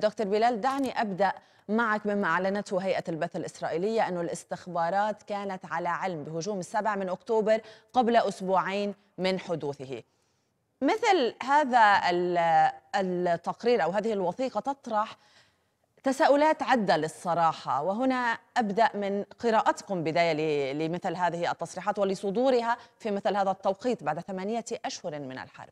دكتور بلال دعني أبدأ معك مما أعلنته هيئة البث الإسرائيلية انه الاستخبارات كانت على علم بهجوم السبع من أكتوبر قبل أسبوعين من حدوثه مثل هذا التقرير أو هذه الوثيقة تطرح تساؤلات عدة للصراحة وهنا أبدأ من قراءتكم بداية لمثل هذه التصريحات ولصدورها في مثل هذا التوقيت بعد ثمانية أشهر من الحرب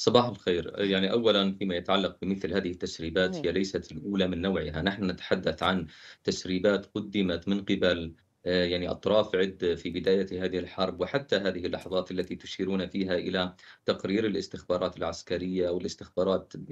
صباح الخير يعني أولا فيما يتعلق بمثل هذه التسريبات هي نعم. ليست الأولى من نوعها نحن نتحدث عن تسريبات قدمت من قبل آه، يعني أطراف عد في بداية هذه الحرب وحتى هذه اللحظات التي تشيرون فيها إلى تقرير الاستخبارات العسكرية والاستخبارات ب...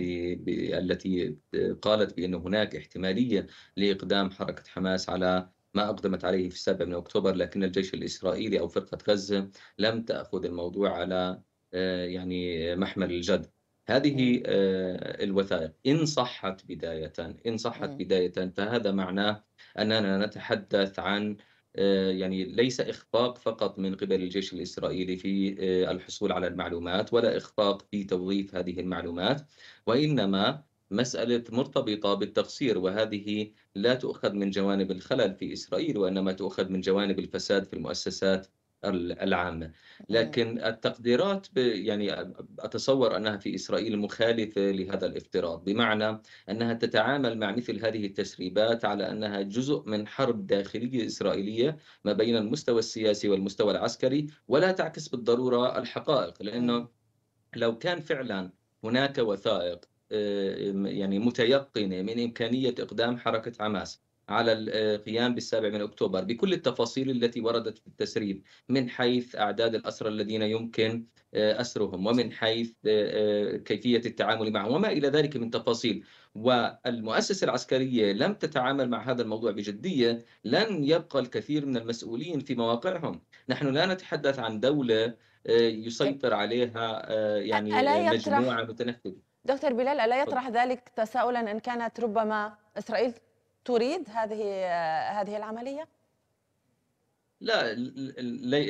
ب... التي قالت بأن هناك احتمالية لإقدام حركة حماس على ما أقدمت عليه في السابع من أكتوبر لكن الجيش الإسرائيلي أو فرقة غزة لم تأخذ الموضوع على آه، يعني محمل الجد هذه آه، الوثائق إن صحت بداية إن صحت بداية فهذا معناه أننا نتحدث عن آه، يعني ليس إخفاق فقط من قبل الجيش الإسرائيلي في الحصول على المعلومات ولا إخفاق في توظيف هذه المعلومات وإنما مسألة مرتبطة بالتقصير وهذه لا تؤخذ من جوانب الخلل في إسرائيل وإنما تؤخذ من جوانب الفساد في المؤسسات العامة إيه. لكن التقديرات يعني أتصور أنها في إسرائيل مخالفة لهذا الافتراض بمعنى أنها تتعامل مع مثل هذه التسريبات على أنها جزء من حرب داخلية إسرائيلية ما بين المستوى السياسي والمستوى العسكري ولا تعكس بالضرورة الحقائق لأنه إيه. لو كان فعلا هناك وثائق آه، يعني متيقنة من إمكانية إقدام حركة حماس على القيام آه، بالسابع من أكتوبر بكل التفاصيل التي وردت في التسريب من حيث أعداد الأسرى الذين يمكن آه، أسرهم ومن حيث آه، كيفية التعامل معهم وما إلى ذلك من تفاصيل والمؤسسة العسكرية لم تتعامل مع هذا الموضوع بجدية لن يبقى الكثير من المسؤولين في مواقعهم نحن لا نتحدث عن دولة يسيطر عليها يعني مجموعة متنفذة دكتور بلال ألا يطرح ذلك تساؤلا إن كانت ربما إسرائيل تريد هذه هذه العمليه؟ لا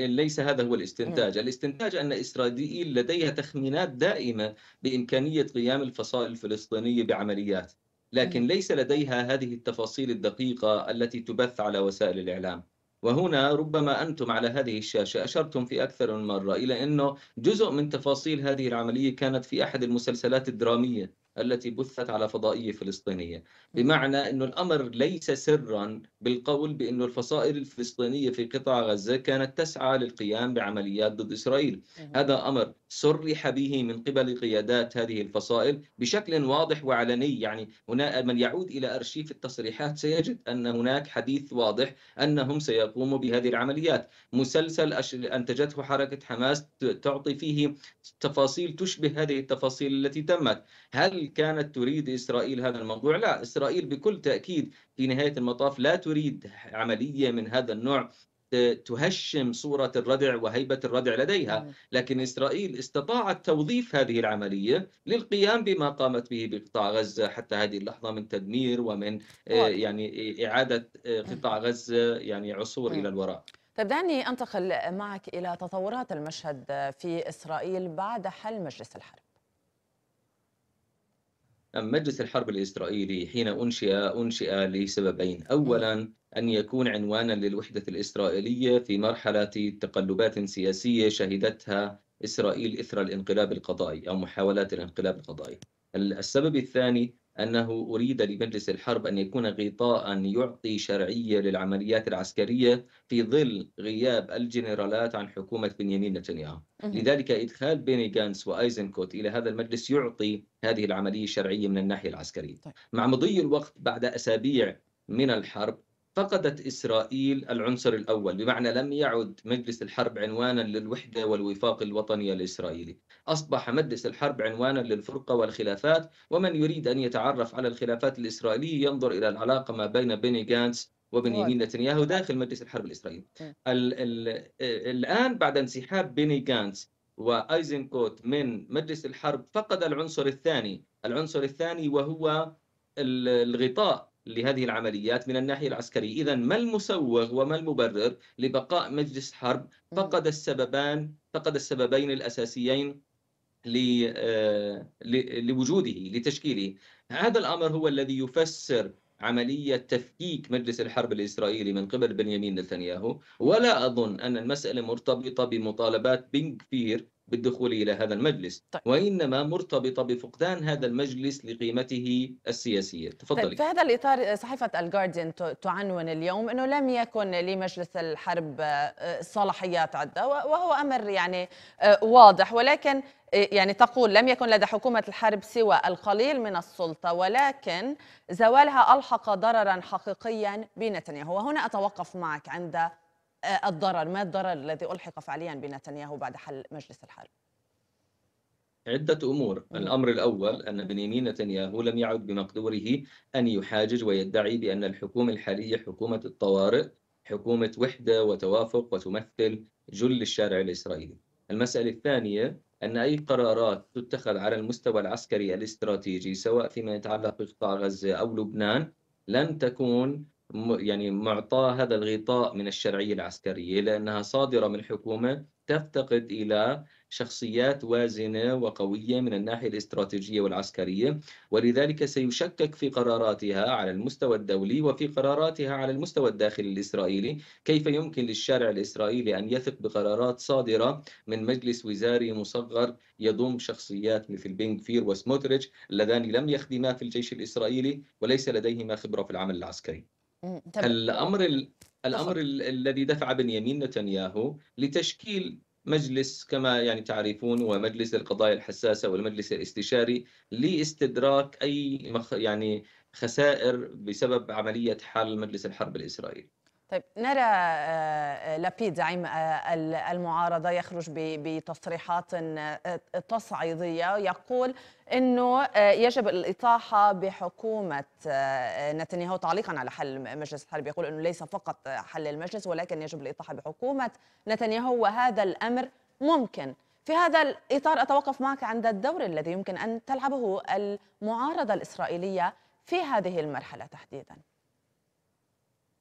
ليس هذا هو الاستنتاج الاستنتاج أن إسرائيل لديها تخمينات دائمة بإمكانية قيام الفصائل الفلسطينية بعمليات لكن ليس لديها هذه التفاصيل الدقيقة التي تبث على وسائل الإعلام وهنا ربما أنتم على هذه الشاشة أشرتم في أكثر من مرة إلى أنه جزء من تفاصيل هذه العملية كانت في أحد المسلسلات الدرامية التي بثت على فضائية فلسطينية بمعنى أن الأمر ليس سرا بالقول بأن الفصائل الفلسطينية في قطاع غزة كانت تسعى للقيام بعمليات ضد إسرائيل هذا أمر صرح به من قبل قيادات هذه الفصائل بشكل واضح وعلني يعني هنا من يعود إلى أرشيف التصريحات سيجد أن هناك حديث واضح أنهم سيقوموا بهذه العمليات مسلسل أنتجته حركة حماس تعطي فيه تفاصيل تشبه هذه التفاصيل التي تمت هل كانت تريد إسرائيل هذا الموضوع؟ لا إسرائيل بكل تأكيد في نهاية المطاف لا تريد عملية من هذا النوع تهشم صورة الردع وهيبة الردع لديها نعم. لكن إسرائيل استطاعت توظيف هذه العملية للقيام بما قامت به بقطاع غزة حتى هذه اللحظة من تدمير ومن آه، يعني إعادة آه، نعم. قطاع غزة يعني عصور نعم. إلى الوراء طيب دعني أنتقل معك إلى تطورات المشهد في إسرائيل بعد حل مجلس الحرب مجلس الحرب الإسرائيلي حين أنشئ أنشئ لسببين أولا أن يكون عنوانا للوحدة الإسرائيلية في مرحلة تقلبات سياسية شهدتها إسرائيل إثر الانقلاب القضائي أو محاولات الانقلاب القضائي السبب الثاني أنه أريد لمجلس الحرب أن يكون غطاء يعطي شرعية للعمليات العسكرية في ظل غياب الجنرالات عن حكومة بنيامين نتنياهو لذلك إدخال بيني جانس وآيزنكوت إلى هذا المجلس يعطي هذه العملية الشرعية من الناحية العسكرية طيب. مع مضي الوقت بعد أسابيع من الحرب فقدت إسرائيل العنصر الأول بمعنى لم يعد مجلس الحرب عنوانا للوحدة والوفاق الوطني الإسرائيلي أصبح مجلس الحرب عنوانا للفرقة والخلافات ومن يريد أن يتعرف على الخلافات الإسرائيلية ينظر إلى العلاقة ما بين بيني جانس وبنيامين نتنياهو داخل مجلس الحرب الإسرائيلي الـ الـ الآن بعد انسحاب بيني جانس وأيزنكوت من مجلس الحرب فقد العنصر الثاني العنصر الثاني وهو الغطاء لهذه العمليات من الناحية العسكرية إذا ما المسوغ وما المبرر لبقاء مجلس حرب فقد السببان فقد السببين الأساسيين آه، لوجوده لتشكيله هذا الأمر هو الذي يفسر عملية تفكيك مجلس الحرب الإسرائيلي من قبل بنيامين نتنياهو ولا أظن أن المسألة مرتبطة بمطالبات بن بالدخول إلى هذا المجلس طيب. وإنما مرتبطة بفقدان هذا المجلس لقيمته السياسية تفضلي طيب في هذا الإطار صحيفة الجارديان تعنون اليوم أنه لم يكن لمجلس الحرب آه، صلاحيات عدة وهو أمر يعني آه، واضح ولكن آه، يعني تقول لم يكن لدى حكومة الحرب سوى القليل من السلطة ولكن زوالها ألحق ضررا حقيقيا بنتنياهو وهنا أتوقف معك عند الضرر ما الضرر الذي ألحق فعليا بنتنياهو بعد حل مجلس الحرب عدة أمور الأمر الأول أن بنيامين نتنياهو لم يعد بمقدوره أن يحاجج ويدعي بأن الحكومة الحالية حكومة الطوارئ حكومة وحدة وتوافق وتمثل جل الشارع الإسرائيلي المسألة الثانية أن أي قرارات تتخذ على المستوى العسكري الاستراتيجي سواء فيما يتعلق بقطاع غزة أو لبنان لن تكون يعني معطاه هذا الغطاء من الشرعية العسكرية لأنها صادرة من حكومة تفتقد إلى شخصيات وازنة وقوية من الناحية الاستراتيجية والعسكرية ولذلك سيشكك في قراراتها على المستوى الدولي وفي قراراتها على المستوى الداخلي الإسرائيلي كيف يمكن للشارع الإسرائيلي أن يثق بقرارات صادرة من مجلس وزاري مصغر يضم شخصيات مثل بنكفير وسموتريتش اللذان لم يخدما في الجيش الإسرائيلي وليس لديهما خبرة في العمل العسكري الامر الامر الذي دفع بنيامين نتنياهو لتشكيل مجلس كما يعني تعرفون ومجلس القضايا الحساسه والمجلس الاستشاري لاستدراك اي مخ... يعني خسائر بسبب عمليه حل مجلس الحرب الاسرائيلي. طيب نرى آه، آه، لابيد زعيم آه، المعارضة يخرج بتصريحات تصعيدية يقول أنه يجب الإطاحة بحكومة نتنياهو تعليقا على حل مجلس الحرب يقول أنه ليس فقط حل المجلس ولكن يجب الإطاحة بحكومة نتنياهو وهذا الأمر ممكن في هذا الإطار أتوقف معك عند الدور الذي يمكن أن تلعبه المعارضة الإسرائيلية في هذه المرحلة تحديداً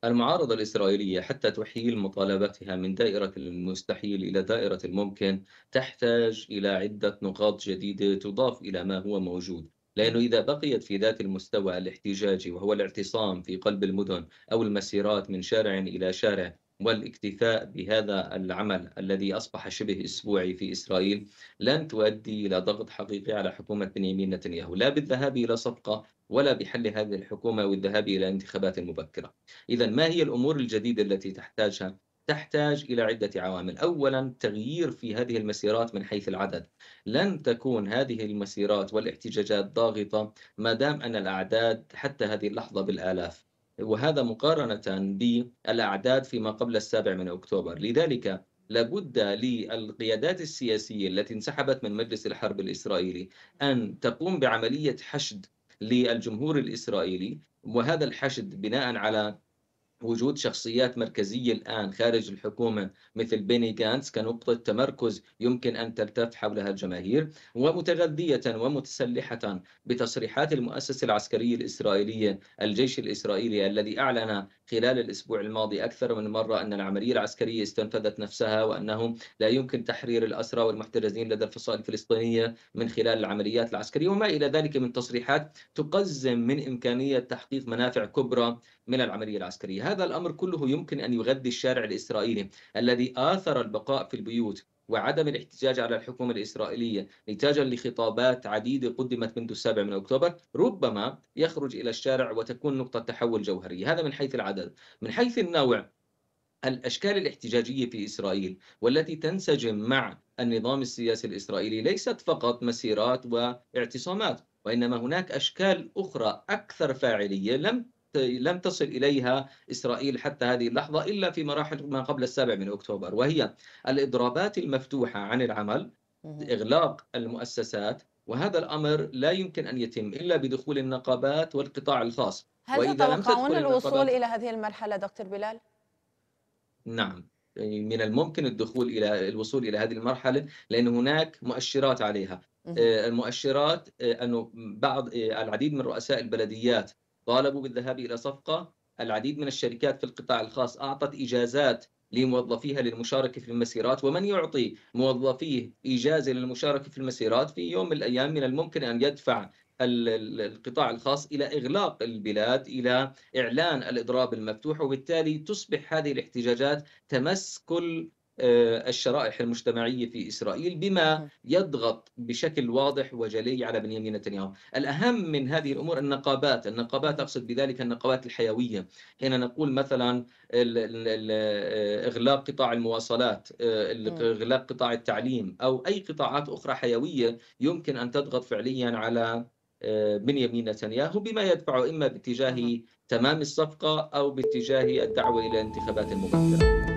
المعارضة الإسرائيلية حتى تحيل مطالبتها من دائرة المستحيل إلى دائرة الممكن تحتاج إلى عدة نقاط جديدة تضاف إلى ما هو موجود لأنه إذا بقيت في ذات المستوى الاحتجاجي وهو الاعتصام في قلب المدن أو المسيرات من شارع إلى شارع والاكتفاء بهذا العمل الذي أصبح شبه أسبوعي في إسرائيل لن تؤدي إلى ضغط حقيقي على حكومة بنيامين نتنياهو لا بالذهاب إلى صفقة ولا بحل هذه الحكومة والذهاب إلى انتخابات مبكرة إذا ما هي الأمور الجديدة التي تحتاجها؟ تحتاج إلى عدة عوامل أولا تغيير في هذه المسيرات من حيث العدد لن تكون هذه المسيرات والاحتجاجات ضاغطة ما دام أن الأعداد حتى هذه اللحظة بالآلاف وهذا مقارنة بالأعداد فيما قبل السابع من أكتوبر لذلك لابد للقيادات السياسية التي انسحبت من مجلس الحرب الإسرائيلي أن تقوم بعملية حشد للجمهور الإسرائيلي وهذا الحشد بناء على وجود شخصيات مركزية الآن خارج الحكومة مثل بيني جانس كنقطة تمركز يمكن أن تلتف حولها الجماهير ومتغذية ومتسلحة بتصريحات المؤسسة العسكرية الإسرائيلية الجيش الإسرائيلي الذي أعلن خلال الأسبوع الماضي أكثر من مرة أن العملية العسكرية استنفذت نفسها وأنه لا يمكن تحرير الأسرى والمحتجزين لدى الفصائل الفلسطينية من خلال العمليات العسكرية وما إلى ذلك من تصريحات تقزم من إمكانية تحقيق منافع كبرى من العملية العسكرية هذا الأمر كله يمكن أن يغذي الشارع الإسرائيلي الذي آثر البقاء في البيوت وعدم الاحتجاج على الحكومة الإسرائيلية نتاجا لخطابات عديدة قدمت منذ السابع من أكتوبر ربما يخرج إلى الشارع وتكون نقطة تحول جوهرية هذا من حيث العدد من حيث النوع الأشكال الاحتجاجية في إسرائيل والتي تنسجم مع النظام السياسي الإسرائيلي ليست فقط مسيرات واعتصامات وإنما هناك أشكال أخرى أكثر فاعلية لم لم تصل إليها إسرائيل حتى هذه اللحظة إلا في مراحل ما قبل السابع من أكتوبر وهي الإضرابات المفتوحة عن العمل إغلاق المؤسسات وهذا الأمر لا يمكن أن يتم إلا بدخول النقابات والقطاع الخاص هل تتوقعون الوصول إلى هذه المرحلة دكتور بلال؟ نعم يعني من الممكن الدخول إلى الوصول إلى هذه المرحلة لأن هناك مؤشرات عليها آه، المؤشرات آه، أنه بعض آه، العديد من رؤساء البلديات طالبوا بالذهاب إلى صفقة العديد من الشركات في القطاع الخاص أعطت إجازات لموظفيها للمشاركة في المسيرات ومن يعطي موظفيه إجازة للمشاركة في المسيرات في يوم من الأيام من الممكن أن يدفع القطاع الخاص إلى إغلاق البلاد إلى إعلان الإضراب المفتوح وبالتالي تصبح هذه الاحتجاجات تمس كل آه، الشرائح المجتمعية في إسرائيل بما يضغط بشكل واضح وجلي على بنيامين نتنياهو الأهم من هذه الأمور النقابات النقابات أقصد بذلك النقابات الحيوية حين نقول مثلا آه، إغلاق قطاع المواصلات آه، إغلاق قطاع التعليم أو أي قطاعات أخرى حيوية يمكن أن تضغط فعليا على بنيامين نتنياهو بما يدفعه إما باتجاه تمام الصفقة أو باتجاه الدعوة إلى انتخابات مبكرة